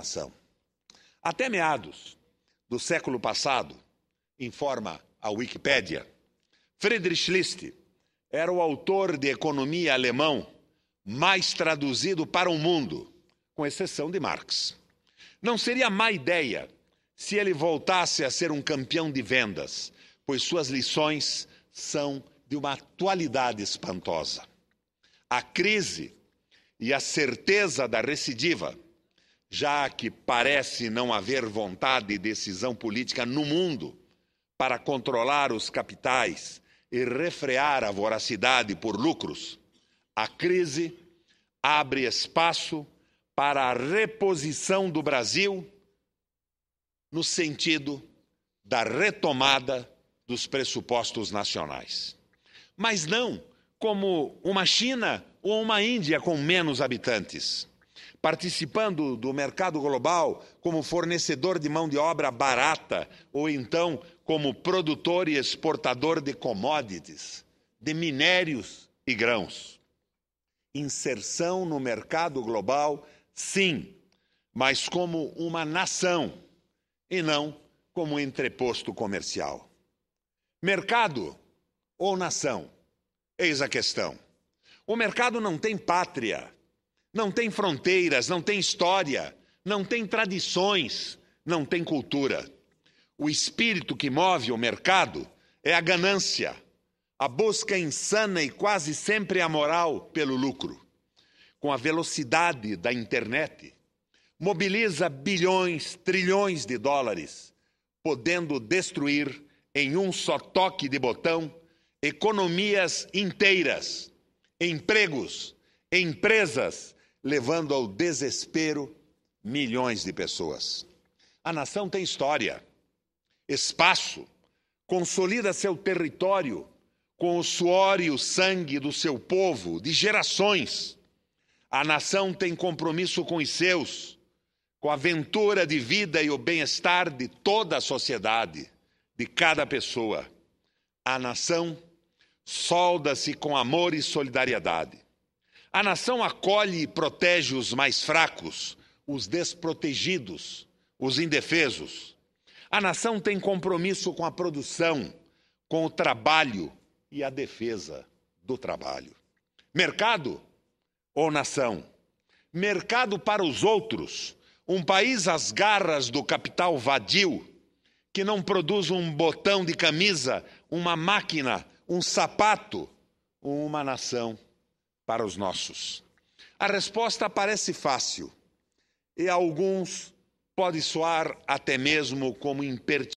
ação. Até meados do século passado, informa a Wikipédia, Friedrich List era o autor de economia alemão mais traduzido para o mundo, com exceção de Marx. Não seria má ideia se ele voltasse a ser um campeão de vendas, pois suas lições são de uma atualidade espantosa. A crise e a certeza da recidiva já que parece não haver vontade e decisão política no mundo para controlar os capitais e refrear a voracidade por lucros, a crise abre espaço para a reposição do Brasil no sentido da retomada dos pressupostos nacionais. Mas não como uma China ou uma Índia com menos habitantes participando do mercado global como fornecedor de mão de obra barata ou então como produtor e exportador de commodities, de minérios e grãos. Inserção no mercado global, sim, mas como uma nação e não como entreposto comercial. Mercado ou nação? Eis a questão. O mercado não tem pátria não tem fronteiras, não tem história, não tem tradições, não tem cultura. O espírito que move o mercado é a ganância, a busca insana e quase sempre amoral pelo lucro. Com a velocidade da internet, mobiliza bilhões, trilhões de dólares, podendo destruir em um só toque de botão economias inteiras, empregos, empresas levando ao desespero milhões de pessoas. A nação tem história, espaço, consolida seu território com o suor e o sangue do seu povo, de gerações. A nação tem compromisso com os seus, com a ventura de vida e o bem-estar de toda a sociedade, de cada pessoa. A nação solda-se com amor e solidariedade. A nação acolhe e protege os mais fracos, os desprotegidos, os indefesos. A nação tem compromisso com a produção, com o trabalho e a defesa do trabalho. Mercado ou nação? Mercado para os outros. Um país às garras do capital vadio, que não produz um botão de camisa, uma máquina, um sapato, uma nação para os nossos? A resposta parece fácil e a alguns pode soar até mesmo como impertinente.